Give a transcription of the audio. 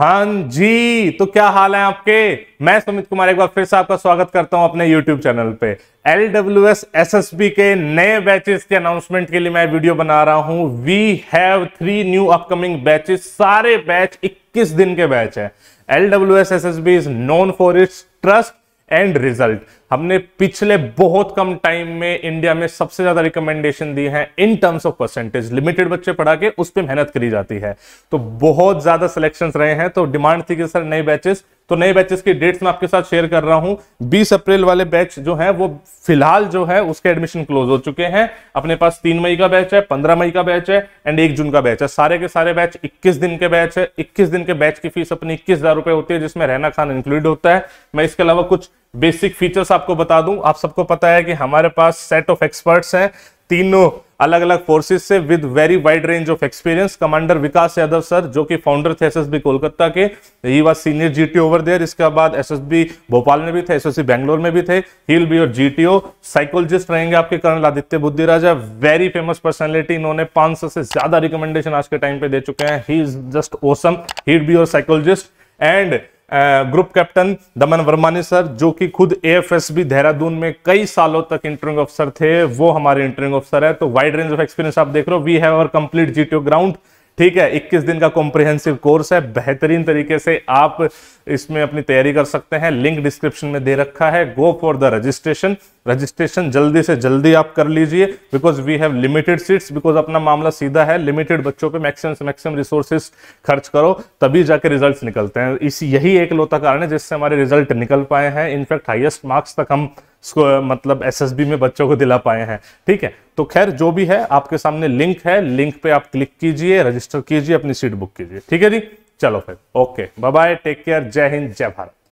हां जी तो क्या हाल है आपके मैं सुमित कुमार एक बार फिर से आपका स्वागत करता हूं अपने YouTube चैनल पे L W S S S B के नए बैचेस के अनाउंसमेंट के लिए मैं वीडियो बना रहा हूं we have three new upcoming batches सारे बैच 21 दिन के बैच है L W S S S B is known for its trust and result हमने पिछले बहुत कम टाइम में इंडिया में सबसे ज्यादा रिकमेंडेशन दी है in terms of percentage limited बच्चे पढ़ा के उस पर मेहनत करी जाती है तो बहुत ज्यादा सिलेक्शन रहे हैं तो डिमांड थी कि सर नए बैचेस तो नए बैचेस की डेट्स मैं आपके साथ शेयर कर रहा हूं 20 अप्रैल वाले बैच जो है वो फिलहाल जो है उसके एडमिशन क्लोज हो चुके हैं अपने पास तीन मई का बैच है पंद्रह मई का बैच है एंड एक जून का बैच है सारे के सारे बैच इक्कीस दिन के बैच है इक्कीस दिन के बैच की फीस अपनी इक्कीस हजार रुपए होती है जिसमें रहना खाना इंक्लूड होता है मैं इसके अलावा कुछ बेसिक फीचर्स आपको बता दूं आप सबको पता है कि हमारे पास सेट ऑफ एक्सपर्ट्स हैं तीनों अलग अलग फोर्सेज से with very wide range of experience commander Vikas Yadav sir जो कि फाउंडर थे एसएसबी कोलकाता के ही was senior GTO over there इसके बाद एसएसबी भोपाल में भी थे एसएसबी बैंगलोर में भी थे he will be your GTO psychologist रहेंगे आपके कर्नल आदित्य बुद्धि राजा वेरी फेमस पर्सनैलिटी इन्होंने पांच से ज्यादा रिकमेंडेशन आज के टाइम पे दे चुके हैं he is just awesome he will be your psychologist and group captain Daman ने सर जो कि खुद एएफएसबी देहरादून में कई सालों तक इंटरिंग ऑफिसर थे वो हमारे इंटरिंग ऑफिसर है तो वाइड रेंज ऑफ एक्सपीरियंस आप देख रहे हो we have our complete GTO ground ठीक है 21 दिन का कॉम्प्रिहेंसिव कोर्स है बेहतरीन तरीके से आप इसमें अपनी तैयारी कर सकते हैं लिंक डिस्क्रिप्शन में दे रखा है go for the registration registration जल्दी से जल्दी आप कर लीजिए because we have limited seats because अपना मामला सीधा है लिमिटेड बच्चों पे मैक्सिमम से मैक्सिमम रिसोर्सेस खर्च करो तभी जाके रिजल्ट निकलते हैं इस यही एक लौता कारण है जिससे हमारे रिजल्ट निकल पाए हैं इनफैक्ट हाइएस्ट मार्क्स तक हम मतलब एसएसबी में बच्चों को दिला पाए हैं ठीक है तो खैर जो भी है आपके सामने लिंक है लिंक पे आप क्लिक कीजिए रजिस्टर कीजिए अपनी सीट बुक कीजिए ठीक है जी चलो फिर okay bye bye take care जय हिंद जय भारत